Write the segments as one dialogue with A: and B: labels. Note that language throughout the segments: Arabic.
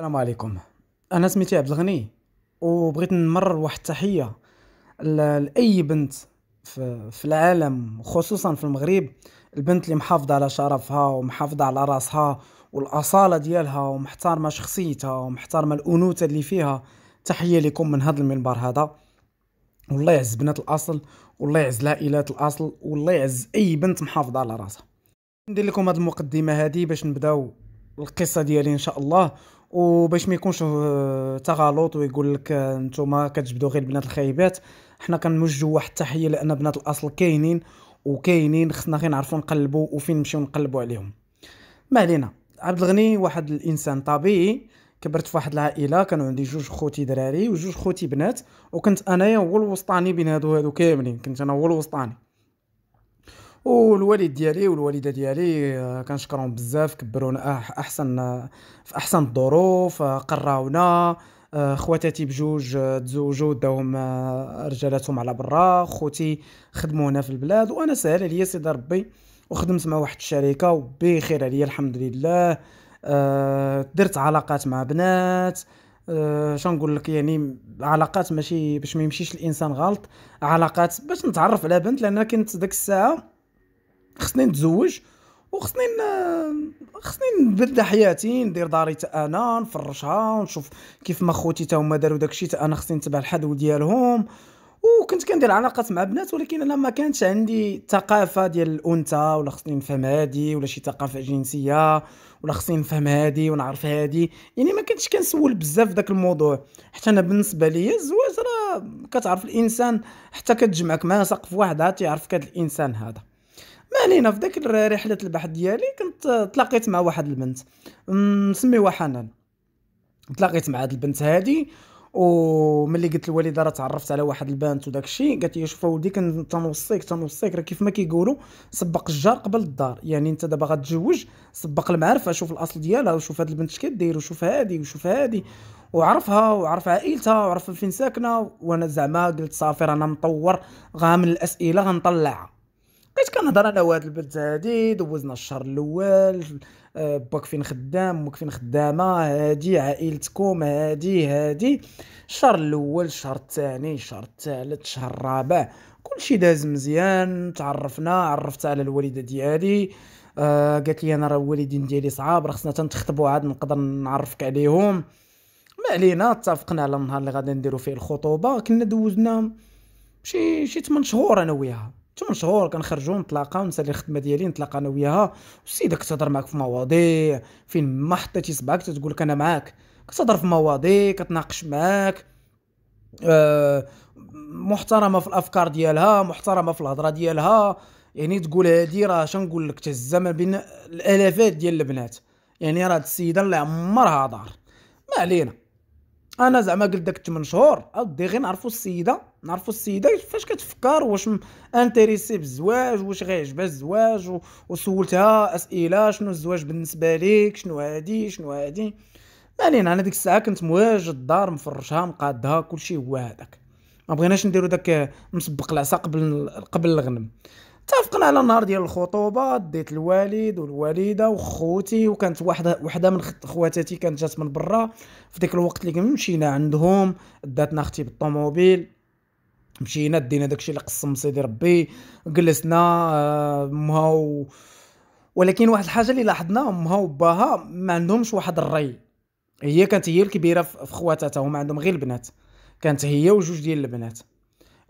A: السلام عليكم انا سميتي عبد الغني وبغيت نمرر واحد التحيه لاي بنت في, العالم خصوصا في المغرب البنت اللي محافظه على شرفها ومحافظه على راسها والاصاله ديالها ومحترمه شخصيتها ومحترمه الانوثه اللي فيها تحيه لكم من هذا المنبر هذا والله يعز بنات الاصل والله يعز العائلات الاصل والله يعز اي بنت محافظه على راسها ندير لكم هذه المقدمه هذه باش نبداو القصه ديالي ان شاء الله وباش ما يكونش آه، تغالط ويقول لك آه، نتوما كتجبدوا غير البنات الخايبات حنا كنوجهوا واحد التحيه لان بنات الاصل كاينين وكاينين خصنا غير نعرفوا نقلبوا وفين نمشيو نقلبوا عليهم ما علينا عبد الغني واحد الانسان طبيعي كبرت في واحد العائله كانوا عندي جوج خوتي دراري وجوج خوتي بنات وكنت انايا هو الوسطاني بين هادو هادو كاملين كنت انا هو الوسطاني والوالد ديالي والوالده ديالي آه، كنشكرهم بزاف كبرونا احسن آه، في احسن الظروف آه، قراونا خواتاتي بجوج تزوجوا داهم رجالاتهم على برا خوتي خدموا هنا في البلاد وانا سهل عليا سيدي ربي وخدمت مع واحد الشركه وبخير عليا الحمد لله درت علاقات مع بنات أه شنقول لك يعني علاقات ماشي باش ما يمشيش الانسان غلط علاقات باش نتعرف على بنت لان كنت ديك الساعه خصني نتزوج وخصني خصني نبدا حياتي ندير داري تا انا نفرشها ونشوف كيف ما خوتي تا هما داروا داكشي تا انا خصني نتبع الحدو ديالهم وكنت كندير علاقات مع بنات ولكن انا ما كانتش عندي ثقافه ديال الانثى ولا خصني نفهم هادي ولا شي ثقافه جنسيه ولا خصني نفهم هادي ونعرف هادي يعني ما كنتش كنسول بزاف داك الموضوع حتى انا بالنسبه ليا الزواج راه كتعرف الانسان حتى كتجمعك معاه سقف واحد عاد تيعرفك هذا الانسان هذا ما علينا في ذاك رحله البحث ديالي كنت تلاقيت مع واحد البنت نسميوها حنان تلاقيت مع هاد البنت هادي وملي قلت للوالده راه تعرفت على واحد البنت وداك الشيء قالت لي شوف ولدي تنوصيك تنوصيك راه كيف ما كيقولوا سبق الجار قبل الدار يعني انت دابا غتزوج سبق المعرفه شوف الاصل ديالها وشوف هاد البنت اش كدير وشوف هادي وشوف هادي وعرفها وعرف عائلتها وعرف فين ساكنه وانا زعما قلت صافي رانا مطور غا من الاسئله غنطلعها بقيت كنهضر انا وهاد البنت هادي دوزنا الشهر الاول آه، باك فين خدام مك فين خدامه هادي عائلتكم هادي هادي الشهر الاول الشهر الثاني الشهر الثالث الشهر الرابع كلشي داز مزيان تعرفنا عرفت على الوالده ديالي آه قالت لي انا راه الوالدين ديالي صعاب راه خصنا تنتخطبوا عاد نقدر نعرفك عليهم ما علينا اتفقنا على النهار اللي غادي نديرو فيه الخطوبه كنا دوزنا شي شي 8 شهور انا وياها 8 شهور كنخرجوا نتلاقاو نسالي الخدمه ديالي نتلاقى انا وياها السيده كتهضر معاك في مواضيع فين ما حطيتي صبعك تقول لك انا معاك كتهضر في مواضيع كتناقش معاك أه محترمه في الافكار ديالها محترمه في الهضره ديالها يعني تقول هادي راه شنقول لك تهز ما بين الالافات ديال البنات يعني راه السيده اللي عمرها دار ما علينا انا زعما قلت داك 8 شهور اودي غير نعرفوا السيده نعرفوا السيده فاش كتفكر واش انتريسي بالزواج واش غيعجبها الزواج و... وسولتها اسئله شنو الزواج بالنسبه ليك شنو هادي شنو هادي مالين انا ديك الساعه كنت مواجد الدار مفرشها مقادها كلشي هو هذاك ما بغيناش نديرو داك مسبق العصا قبل قبل الغنم اتفقنا على النهار ديال الخطوبه ديت الوالد والوالده وخوتي وكانت واحده وحده من خواتاتي كانت جات من برا في ذاك الوقت اللي مشينا عندهم داتنا اختي بالطوموبيل مشينا دينا داكشي اللي قسم سيدي ربي جلسنا آه، مها ولكن واحد الحاجه اللي لاحظنا امها وباها ما عندهمش واحد الري هي كانت هي الكبيره في خواتاتها هما عندهم غير البنات كانت هي وجوج ديال البنات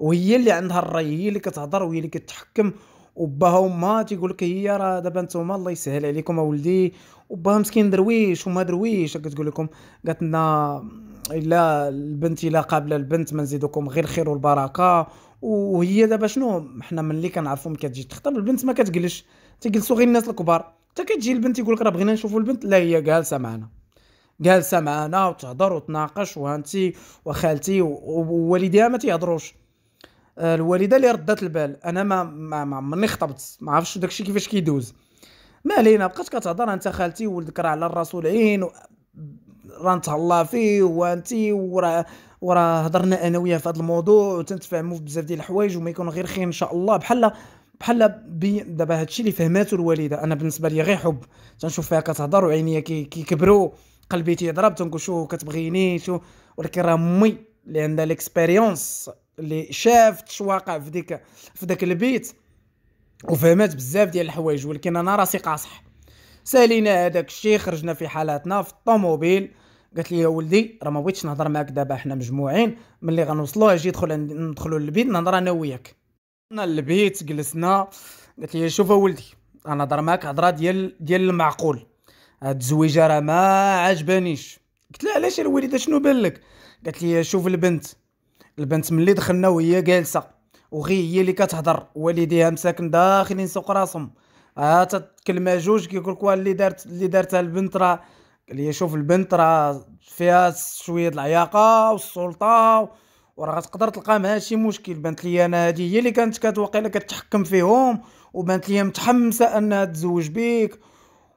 A: وهي اللي عندها الراي هي اللي كتهضر وهي اللي كتحكم وباها وما تيقول لك هي راه دابا نتوما الله يسهل عليكم اولدي وباها مسكين درويش وما درويش كتقول لكم قالت لنا الا البنت الا قابله البنت ما نزيدكم غير الخير والبركه وهي دابا شنو حنا من اللي كنعرفو ملي كتجي تخطب البنت ما كتجلش تيجلسوا غير الناس الكبار حتى كتجي البنت يقول لك راه بغينا نشوفوا البنت لا هي جالسه معنا جالسه معنا وتهضر وتناقش وهانتي وخالتي ووالديها ما تيهضروش آه، الوالده اللي ردات البال انا ما ما عمرني خطبت ما عرفتش داكشي كيفاش كيدوز ما علينا بقات كتهضر انت خالتي ولدك راه على الراس والعين راه نتهلا فيه وانت وراه وراه هضرنا انا وياه في هذا الموضوع وتنتفاهموا في بزاف ديال الحوايج وما يكون غير خير ان شاء الله بحال بحال دابا هادشي اللي فهماتو الوالده انا بالنسبه لي غير حب تنشوف فيها كتهضر وعينيا كيكبروا قلبي تيضرب تنقول شو كتبغيني شو ولكن راه امي اللي عندها ليكسبيريونس اللي شافت شواقع في ديك في داك البيت وفهمت بزاف ديال الحوايج ولكن انا راسي قاصح سالينا هذاك الشيء خرجنا في حالاتنا في الطوموبيل قالت لي يا ولدي راه ما بغيتش نهضر معاك دابا حنا مجموعين ملي غنوصلوا اجي ندخل ندخلوا للبيت نهضر انا وياك وصلنا للبيت جلسنا قالت لي شوف ولدي انا نهضر معاك هضره ديال ديال المعقول هاد الزويجه راه ما عجبانيش قلت لها علاش الوالده شنو بان لك قالت لي شوف البنت البنت ملي دخلنا وهي جالسه وغي هي اللي كتهضر والديها مساكن داخلين سوق راسهم ها آه، كلمة جوج كيقول لك اللي دارت اللي دارتها البنت راه اللي شوف البنت راه فيها شويه العياقه والسلطه وراه غتقدر تلقى معها شي مشكل بانت لي انا هادي هي اللي كانت كتوقيلا كتحكم فيهم وبانت لي متحمسه انها تزوج بيك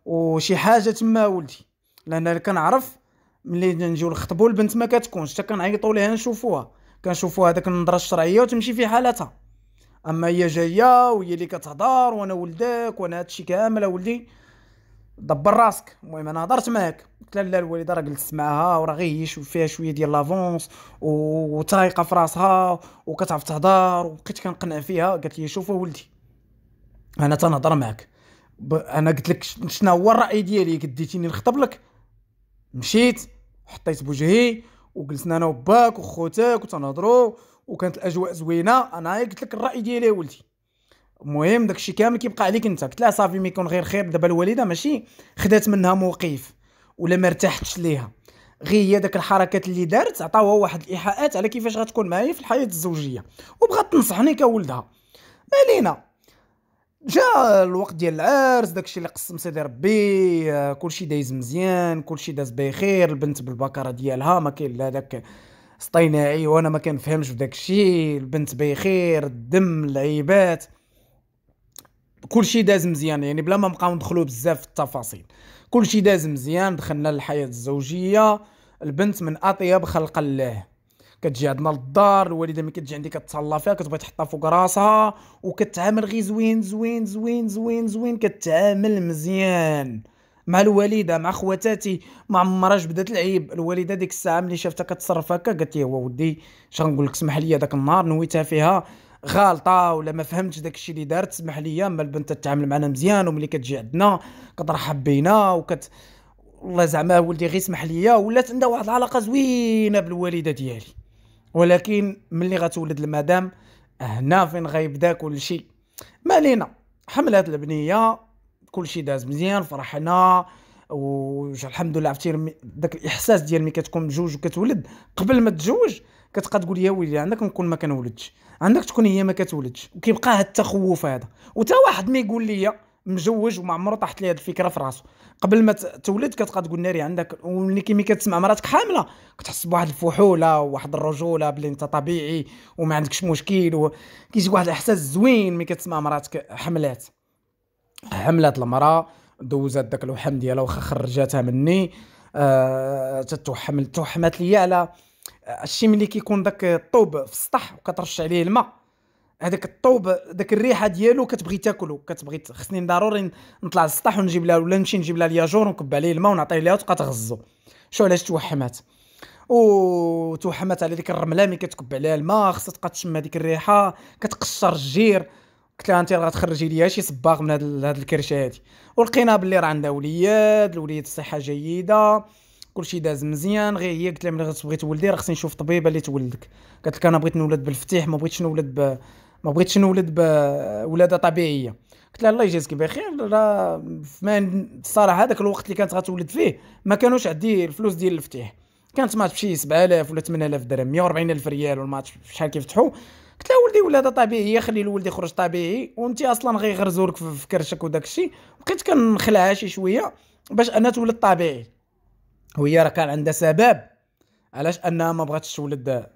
A: وشي حاجه تما ولدي لان كنعرف ملي نجيو نخطبوا البنت ما كتكونش حتى كنعيطوا ليها نشوفوها كنشوفوا هذاك النظره الشرعيه وتمشي في حالتها اما هي جايه وهي اللي كتهضر وانا ولدك وانا هادشي كامل اولدي دبر راسك المهم انا هضرت معاك قلت لا الوالده راه جلست معاها وراه غير هي فيها شويه ديال لافونس وتايقه في راسها وكتعرف تهضر وبقيت كنقنع فيها قالت لي شوف ولدي انا تنهضر معاك انا قلت لك شنو هو الراي ديالي كديتيني نخطب لك مشيت حطيت بوجهي وجلسنا انا وباك وخوتك وتنهضروا وكانت الاجواء زوينه انا قلت لك الراي ديالي ولدي المهم داكشي كامل كيبقى عليك انت قلت لها صافي ما يكون غير خير دابا الوالده ماشي خدات منها موقف ولا ما ارتحتش ليها غير هي داك الحركات اللي دارت عطاوها واحد الايحاءات على كيفاش غتكون معايا في الحياه الزوجيه وبغات تنصحني كولدها علينا جا الوقت ديال العرس داكشي اللي قسم سيدي ربي آه، كلشي دايز مزيان كلشي داز بخير البنت بالبكره ديالها ما كاين لا داك اصطناعي وانا ما كنفهمش في داكشي البنت بخير الدم العيبات كلشي داز مزيان يعني بلا ما نبقاو ندخلو بزاف في التفاصيل كلشي داز مزيان دخلنا للحياه الزوجيه البنت من اطيب خلق الله كتجي عندنا للدار الوالده ملي كتجي عندي كتهلا فيها كتبغي تحطها فوق راسها وكتعامل غير زوين زوين زوين زوين زوين كتعامل مزيان مع الوالده مع خواتاتي ما عمرها بدات العيب الوالده ديك الساعه ملي شافتها كتصرف هكا قالت لي هو ودي اش غنقول لك سمح لي داك النهار نويتها فيها غالطه ولا ما فهمتش داك الشيء اللي دارت سمح لي اما البنت تتعامل معنا مزيان وملي كتجي عندنا كترحب بينا وكت والله زعما ولدي غير سمح لي ولات عندها واحد العلاقه زوينه بالوالده ديالي ولكن ملي غتولد المدام هنا فين غيبدا كل شيء ما علينا حملات البنيه كل شيء داز مزيان فرحنا وش الحمد لله عرفتي داك الاحساس ديال ملي كتكون مجوج وكتولد قبل ما تتزوج كتبقى تقول يا ويلي عندك نكون ما كنولدش عندك تكون هي ما كتولدش وكيبقى هذا التخوف هذا وتا واحد ما يقول لي مزوج وما عمره طاحت لي هذه الفكره في راسو قبل ما تولد كتبقى تقول ناري عندك وملي كيمي كتسمع مراتك حامله كتحس بواحد الفحوله وواحد الرجوله بلي انت طبيعي وما عندكش مشكل كيجي واحد الاحساس زوين ملي كتسمع مراتك حملات حملات المراه دوزات داك الوحم ديالها واخا خرجاتها مني أه تتوحمل توحمات ليا على الشيء ملي كيكون داك الطوب في السطح وكترش عليه الماء هذاك الطوب ذاك الريحه ديالو كتبغي تاكلو كتبغي خصني ضروري نطلع للسطح ونجيب لها ولا نمشي نجيب لها الياجور ونكب عليه الماء ونعطيه ليها وتبقى تغزو شو علاش توحمات وتوحمات على ديك الرمله ملي كتكب عليها الماء خصها تبقى تشم هذيك الريحه كتقشر الجير قلت لها انت راه تخرجي ليا شي صباغ من هاد الكرشه هادي ولقينا باللي راه عندها وليد الوليد الصحه جيده كلشي داز مزيان غير هي قلت لها ملي غتبغي تولدي راه خصني نشوف طبيبه اللي تولدك قالت لك انا بغيت نولد بالفتيح ما بغيتش نولد ب... ما بغيتش نولد بولاده طبيعيه قلت لها الله يجازك بخير راه فما الصراحه هذاك الوقت اللي كانت غتولد فيه ما كانوش عندي الفلوس ديال الفتيح كانت ماتش بشي 7000 ولا 8000 درهم 140,000 ريال ولا ما شحال كيفتحوا قلت لها ولدي ولاده طبيعيه خلي الولد يخرج طبيعي وانت اصلا غيغرزولك في كرشك وداك الشيء بقيت كنخلعها شي شويه باش انا تولد طبيعي وهي راه كان عندها سبب علاش انها ما بغاتش تولد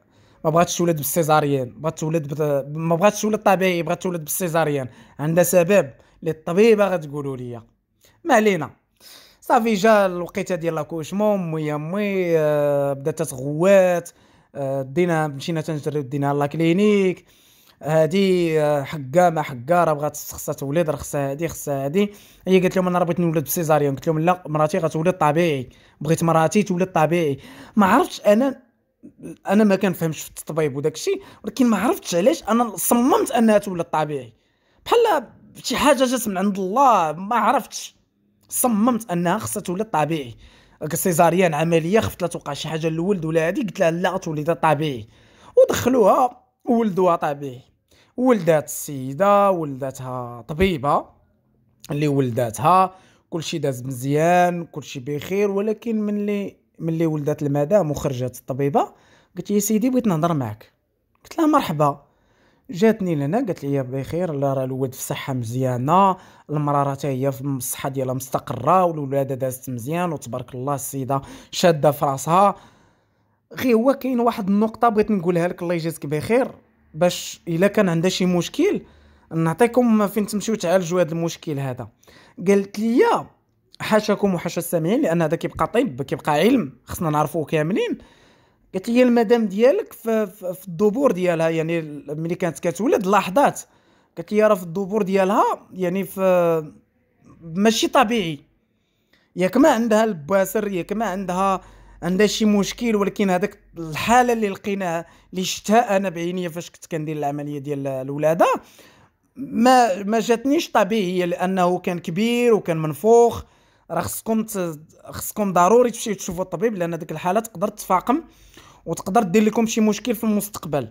A: ما بغاتش تولد بالسيزاريان بغات تولد بت... ما بغاتش تولد طبيعي بغات تولد بالسيزاريان عندها سبب اللي الطبيبه غتقولوا لي ما علينا صافي جا الوقيته ديال لاكوشمون مي مي آه، بدات تغوات آه، دينا مشينا تنجري دينا لا كلينيك هادي آه، حقا ما حقا راه بغات خصها تولد راه خصها هادي خصها هادي هي قالت لهم انا راه بغيت نولد بسيزاريون قلت لهم لا مراتي غتولد طبيعي بغيت مراتي تولد طبيعي ما عرفتش انا انا ما كنفهمش في التطبيب وداك الشيء ولكن ما عرفتش علاش انا صممت انها تولد طبيعي بحال شي حاجه جات من عند الله ما عرفتش صممت انها خصها تولد طبيعي سيزاريان عمليه خفت لا توقع شي حاجه للولد ولا هادي قلت لها لا تولد طبيعي ودخلوها ولدوها طبيعي ولدات السيده ولداتها طبيبه اللي ولداتها كلشي داز مزيان كلشي بخير ولكن من اللي ملي ولدات المدام وخرجت الطبيبه قلت لي سيدي بغيت نهضر معك قلت لها مرحبا جاتني لهنا قالت لي بخير لا راه الولد في صحه مزيانه المراه راه هي في الصحه ديالها مستقره والولاده دازت مزيان وتبارك الله السيده شاده في راسها غير هو كاين واحد النقطه بغيت نقولها لك الله يجازيك بخير باش الا كان عندها شي مشكل نعطيكم فين تمشيو تعالجوا هذا المشكل هذا قالت لي حاشاكم وحاشا السامعين لان هذا كيبقى طب كيبقى علم خصنا نعرفوه كاملين قالت لي المدام ديالك في, في, في الدبور ديالها يعني ملي كانت كتولد لاحظات قالت لي راه في الدبور ديالها يعني في ماشي طبيعي ياك ما عندها الباسر ياك ما عندها عندها شي مشكل ولكن هذاك الحاله اللي لقيناها اللي شتها انا بعينيا فاش كنت كندير العمليه ديال الولاده ما ما جاتنيش طبيعيه لانه كان كبير وكان منفوخ راه خصكم خصكم ضروري تمشيو تشوفوا الطبيب لان ديك الحاله تقدر تتفاقم وتقدر دير لكم شي مشكل في المستقبل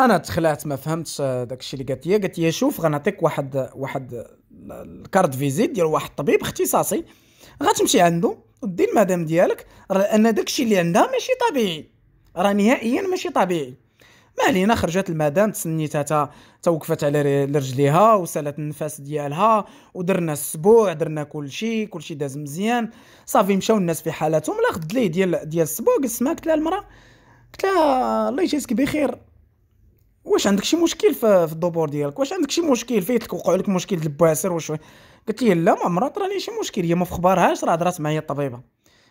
A: انا تخلعت ما فهمتش آه، داكشي اللي قالت لي قالت لي شوف غنعطيك واحد واحد الكارت فيزيت ديال واحد الطبيب اختصاصي غتمشي عنده ودي المدام ديالك لان داكشي اللي عندها ماشي طبيعي راه نهائيا ماشي طبيعي ما علينا خرجت المدام تسنيتها تا توقفت على رجليها وسالت النفس ديالها ودرنا السبوع درنا كل شيء كل شيء داز مزيان صافي مشاو الناس في حالاتهم لا خد ليه ديال ديال السبوع قلت معاه قلت لها المراه قلت لها الله يجازيك بخير واش عندك شي مشكل في, في الدوبور ديالك واش عندك شي مشكل لك وقعوا لك مشكل البواسر واش قلت لي لا ما مرات راني شي مشكل هي ما في خبارهاش راه هضرات معايا الطبيبه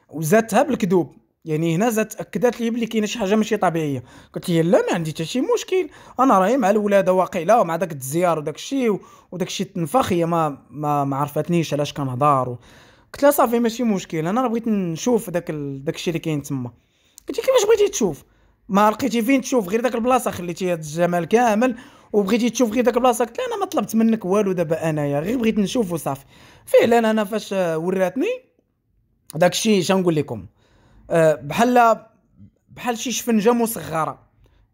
A: وزادتها بالكذوب يعني هنا زاد اكدات لي بلي كاينه شي حاجه ماشي طبيعيه قلت لي لا ما عندي حتى شي مشكل انا راهي مع الولاده واقيلا ومع داك الزيار وداك الشيء وداك الشيء تنفخ هي ما ما, ما عرفتنيش علاش كنهضر قلت لها صافي ماشي مشكل انا بغيت نشوف داك ال... داك الشيء اللي كاين تما قلت لي كيفاش بغيتي تشوف ما لقيتي فين تشوف غير داك البلاصه خليتي هذا الجمال كامل وبغيتي تشوف غير داك البلاصه قلت لها انا ما طلبت منك والو دابا انايا غير بغيت نشوف وصافي فعلا انا فاش وراتني داك الشيء نقول لكم آه، بحال بحال شي شفنجه مصغره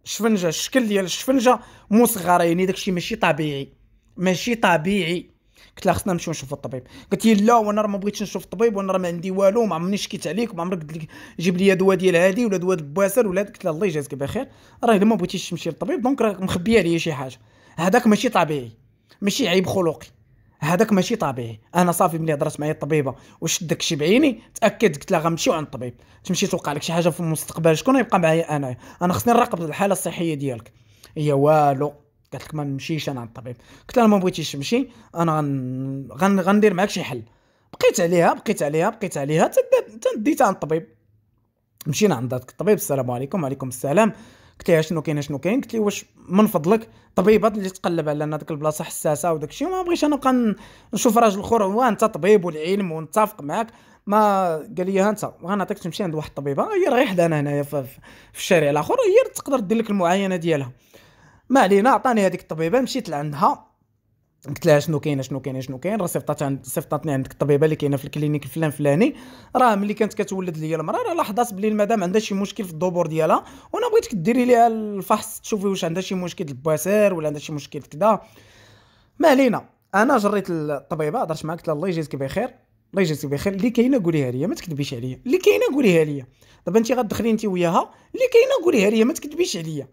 A: شفنجه الشكل ديال الشفنجه مصغره يعني داكشي ماشي طبيعي ماشي طبيعي قلت لها خصنا نمشيو نشوفو الطبيب قالت لي لا وانا راه ما بغيتش نشوف الطبيب وانا راه ما عندي والو ما عمرني شكيت عليك ما عمرك قلت لك جيب لي دواء ديال هادي ولا دواء البواسل ولا قلت لها الله يجازك بخير راه الا ما بغيتيش تمشي للطبيب دونك راك مخبيه عليا شي حاجه هذاك ماشي طبيعي ماشي عيب خلقي هذاك ماشي طبيعي انا صافي ملي هضرت معايا الطبيبه داك الشيء بعيني تاكد قلت لها غنمشيو عند الطبيب تمشي توقع لك شي حاجه في المستقبل شكون غيبقى معايا انا انا خصني نراقب الحاله الصحيه ديالك هي والو قالت لك ما نمشيش انا عند الطبيب قلت لها ما بغيتيش تمشي انا غن... غن... غندير معاك شي حل بقيت عليها بقيت عليها بقيت عليها تنديتها عند الطبيب مشينا عند داك الطبيب السلام عليكم وعليكم السلام قلت لها شنو كاين شنو كاين قلت لي واش من فضلك طبيبه اللي تقلب على ان هذيك البلاصه حساسه وداك الشيء ما بغيتش انا نبقى نشوف راجل اخر هو انت طبيب والعلم ونتفق معاك ما قال لي انت غنعطيك تمشي عند واحد الطبيبه هي راه حدانا هنايا في, في الشارع الاخر هي تقدر دير لك المعاينه ديالها ما علينا عطاني هذيك الطبيبه مشيت لعندها قلت لها شنو كاين شنو كاين شنو كاين راه صيفطات عند صيفطاتني عندك الطبيبه اللي كاينه في الكلينيك الفلان فلاني راه ملي كانت كتولد ليا المراه راه لاحظات بلي المدام عندها شي مشكل في الدبور ديالها وانا بغيتك ديري ليها الفحص تشوفي واش عندها شي مشكل البواسير ولا عندها شي مشكل كذا ما علينا انا جريت الطبيبه هضرت معها قلت لها الله يجازيك بخير الله يجازيك بخير اللي كاينه قوليها ليا ما تكذبيش عليا اللي كاينه قوليها ليا دابا انت غتدخلي انت وياها اللي كاينه قوليها ليا ما تكذبيش عليا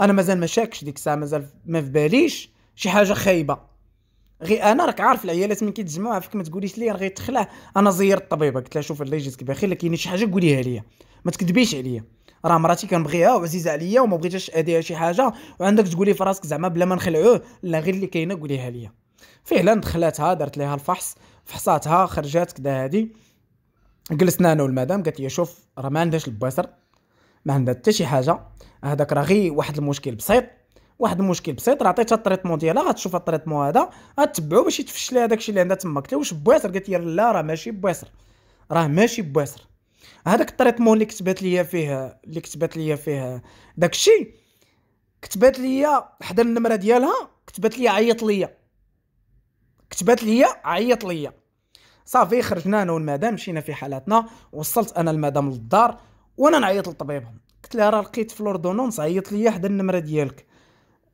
A: انا مازال ما شاكش ديك الساعه مازال ما في باليش شي حاجه خايبه غير انا راك عارف العيالات من كيتجمعوا عافاك ما تقوليش لي راه غيتخلع انا زيرت الطبيبه قلت لها شوف الله يجزيك بخير الا كاين شي حاجه قوليها ليا ما تكذبيش عليا راه مراتي كنبغيها وعزيزه عليا وما بغيتهاش اديها شي حاجه وعندك تقولي في راسك زعما بلا ما نخلعوه لا غير اللي كاينه قوليها ليا فعلا دخلاتها درت ليها الفحص فحصاتها خرجات كدا هادي جلسنا انا والمدام قالت لي شوف راه ما عندهاش البصر ما عندها حتى شي حاجه هذاك راه غير واحد المشكل بسيط واحد المشكل بسيط راه عطيتها التريتمون ديالها غتشوف التريتمون هذا غتبعو باش يتفشل لها داكشي اللي عندها تما قلت لها واش بواسر قالت لي لا راه ماشي بواسر راه ماشي بواسر هذاك التريتمون اللي كتبات ليا فيه اللي كتبات ليا فيه داكشي كتبات ليا حدا النمره ديالها كتبات ليا عيط ليا كتبات ليا عيط ليا صافي خرجنا انا والمدام مشينا في حالاتنا وصلت انا المدام للدار وانا نعيط لطبيبهم قلت لها راه لقيت في لوردونونس عيط ليا حدا النمره ديالك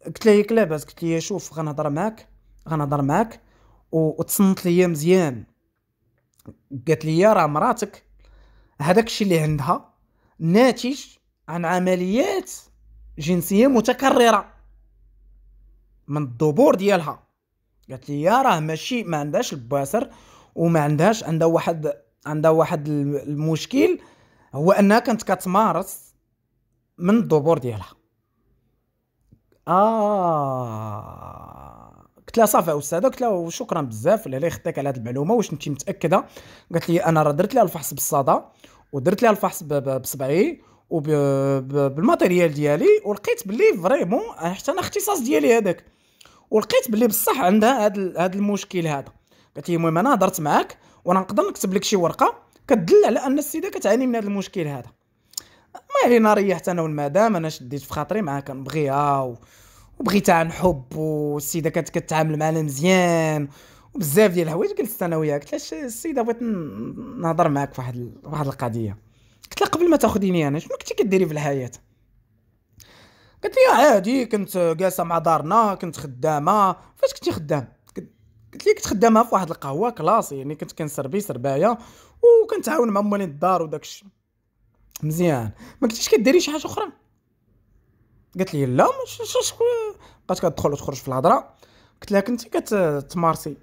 A: قلت له ياك لاباس قلت لها شوف غنهضر معاك غنهضر معاك وتصنت ليا مزيان قالت لي راه مراتك هذاك الشيء اللي عندها ناتج عن عمليات جنسيه متكرره من الضبور ديالها قالت لي راه ماشي ما عندهاش الباسر وما عندهاش عندها واحد عندها واحد المشكل هو انها كانت كتمارس من الضبور ديالها اه قلت لها صافي استاذه قلت لها وشكرا بزاف اللي خطيك على هذه المعلومه واش انت متاكده قالت لي انا راه درت لها الفحص بالصدى ودرت لها الفحص بصبعي وبالماتيريال ديالي ولقيت باللي فريمون حتى انا اختصاص ديالي هذاك ولقيت باللي بصح عندها هذا هذا المشكل هذا قالت لي المهم انا هضرت معاك وانا نقدر نكتب لك شي ورقه كتدل على ان السيده كتعاني من هذا المشكل هذا انا ريحت انا والمدام انا شديت في خاطري معاها كنبغيها و... وبغيتها عن حب والسيده كانت كتعامل معنا مزيان وبزاف ديال الحوايج جلست انا وياها قلت لها السيده بغيت نهضر معاك في واحد واحد القضيه قلت لها قبل ما تاخذيني انا شنو كنتي كديري في الحياه قالت لي عادي كنت جالسه مع دارنا كنت خدامه فاش كنتي خدام قلت لي كنت خدامه في واحد القهوه كلاسي يعني كنت كنسربي سربايه عاون مع موالين الدار وداكشي مزيان ما كنتيش كديري شي حاجه اخرى قالت لي لا مش بقات كتدخل وتخرج في الهضره قلت لها كنتي كتمارسي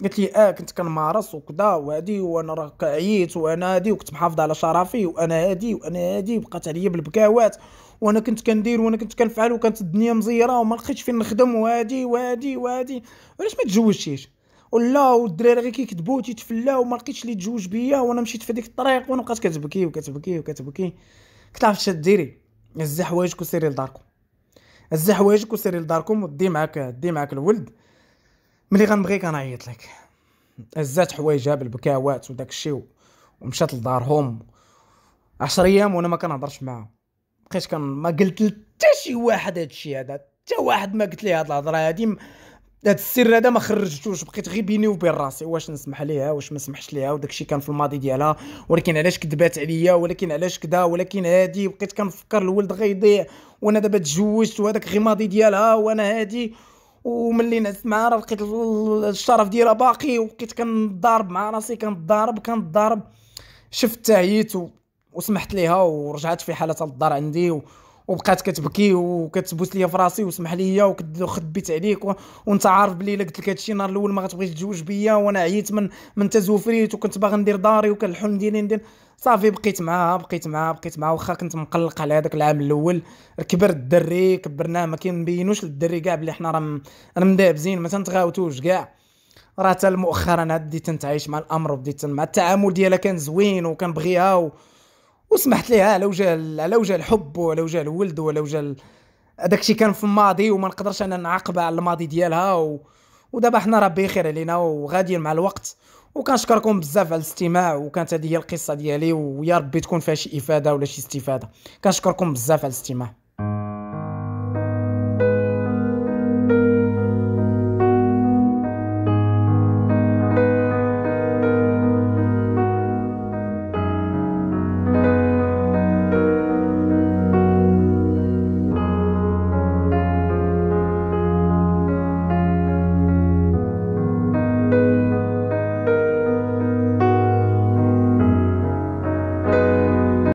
A: قالت لي اه كنت كنمارس وكذا وهادي وانا راه عييت وانا هادي وكنت محافظه على شرفي وانا هادي وانا هادي بقات عليا بالبكاوات وانا كنت كندير وانا كنت كنفعل وكانت الدنيا مزيره وما لقيتش فين نخدم وهادي وهادي وهادي علاش ما تجوزتيش ولا والدراري غير كيكذبوا تيتفلاو وما لقيتش اللي تزوج بيا وانا مشيت في هذيك الطريق وانا بقيت كتبكي وكتبكي وكتبكي قلت لها اش ديري هزي حوايجك وسيري لداركم هزي حوايجك وسيري لداركم ودي معاك دي معاك الولد ملي غنبغيك انا عيط لك هزات حوايجها بالبكاوات وداك الشيء ومشات لدارهم 10 ايام وانا ما كنهضرش معاها بقيت كان ما قلت لتا شي واحد هادشي هذا حتى واحد ما قلت ليه هاد الهضره هادي هاد السر هذا ما خرجتوش بقيت غير بيني وبين راسي واش نسمح ليها واش ما نسمحش ليها وداكشي كان في الماضي ديالها ولكن علاش كذبات عليا ولكن علاش كذا ولكن هادي بقيت كنفكر الولد غيضيع وانا دابا تزوجت وهذاك غير ماضي ديالها وانا هادي وملي نعس معاها راه لقيت الشرف ديالها باقي وبقيت كنضارب مع راسي كنضارب كنضارب شفت تعيت وسمحت ليها ورجعت في حالتها للدار عندي و... وبقات كتبكي وكتبوس ليا في راسي وسمح ليا وخبيت عليك و... وانت عارف بلي الا قلت لك هادشي النهار الاول ما غتبغيش تتزوج بيا وانا عييت من من تزوفريت وكنت باغي ندير داري وكان الحلم ديالي ندير صافي بقيت معاها بقيت معاها بقيت معاها واخا كنت مقلق على هذاك العام الاول كبر الدري كبرناه ما كنبينوش للدري كاع بلي حنا راه راه مدابزين ما تنتغاوتوش كاع راه حتى مؤخرا عاد بديت نتعايش مع الامر وبديت مع التعامل ديالها كان زوين وكنبغيها و... وسمحت ليها على وجه على وجه الحب وعلى وجه الولد وعلى وجه هذاك الشيء كان في الماضي وما نقدرش انا نعاقبها على الماضي ديالها و... ودابا حنا راه بخير علينا وغاديين مع الوقت وكنشكركم بزاف على الاستماع وكانت هذه هي القصه ديالي ويا ربي تكون فيها شي افاده ولا شي استفاده كنشكركم بزاف على الاستماع